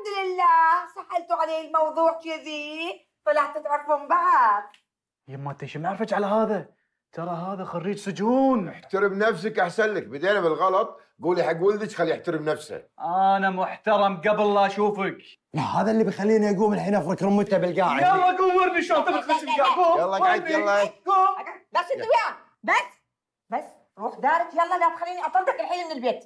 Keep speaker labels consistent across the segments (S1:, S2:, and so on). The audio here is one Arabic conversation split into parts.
S1: الحمد لله سهلتوا علي الموضوع كذي طلعتوا تعرفون بعض يما انت شو معرفتش على هذا؟ ترى هذا خريج سجون احترم نفسك احسن لك بدينا بالغلط قولي حق ولدك خليه يحترم نفسه انا محترم قبل لا اشوفك لا هذا اللي بيخليني اقوم الحين افرك رمته بالقاعد يلا قوم ورني شلون تفرك قوم يلا قعد يلا قوم بس انت وياه بس بس روح دارك يلا لا تخليني اطردك الحين من البيت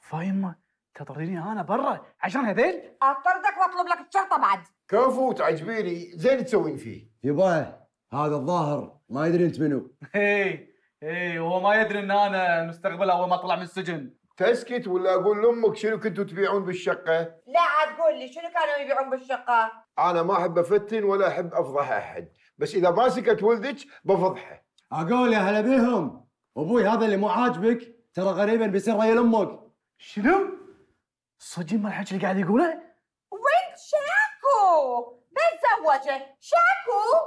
S1: فايمه تطرديني انا برا عشان هذيل؟ اطردك واطلب لك الشرطه بعد كفو تعجبيني زين تسوين فيه يبا هذا الظاهر ما يدري انت منو اي اي هو ما يدري ان انا مستقبله اول ما طلع من السجن تسكت ولا اقول لامك شنو كنتوا تبيعون بالشقه؟ لا عاد قول لي شنو كانوا يبيعون بالشقه؟ انا ما احب افتن ولا احب افضح احد، بس اذا ما سكت ولدك بفضحه. اقول يا هلا بيهم ابوي هذا اللي مو عاجبك ترى غريبا بيصير ريال امك. شنو؟ صدق ما الحكي اللي قاعد يقوله؟ وين شاكو؟ بس زوجه شاكو؟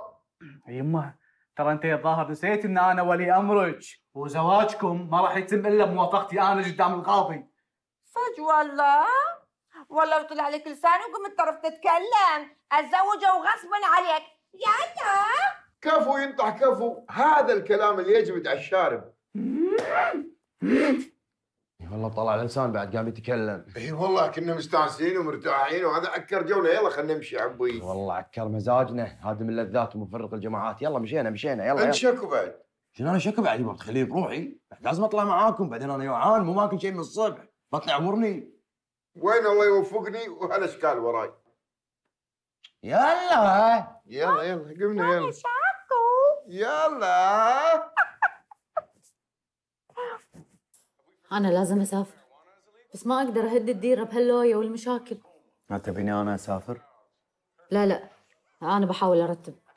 S1: يمه ترى انت الظاهر نسيت ان انا ولي امرك وزواجكم ما راح يتم الا بموافقتي انا قدام القاضي صدق والله؟ والله طلع لك لسان وقمت طرف تتكلم اتزوجه وغصبا عليك يلا كفو ينطح كفو هذا الكلام اللي يجمد على الشارب اي والله طلع الانسان بعد قام يتكلم اي والله كنا مستانسين ومرتاحين وهذا عكر جونا يلا خلينا نمشي عبوي والله عكر مزاجنا هذا من اللذات ومفرق الجماعات يلا مشينا مشينا يلا انت شكو بعد شنو انا شكو بعد يبا بروحي لازم اطلع معاكم بعدين انا جوعان مو ماكل شيء من الصبح بطلع عمرني وين الله يوفقني وهالاشكال وراي يلا يلا يلا قمنا يلا يلا أنا لازم أسافر بس ما أقدر أهد الديرة بهاللوية والمشاكل ما تبيني أنا أسافر؟ لا لا أنا بحاول أرتب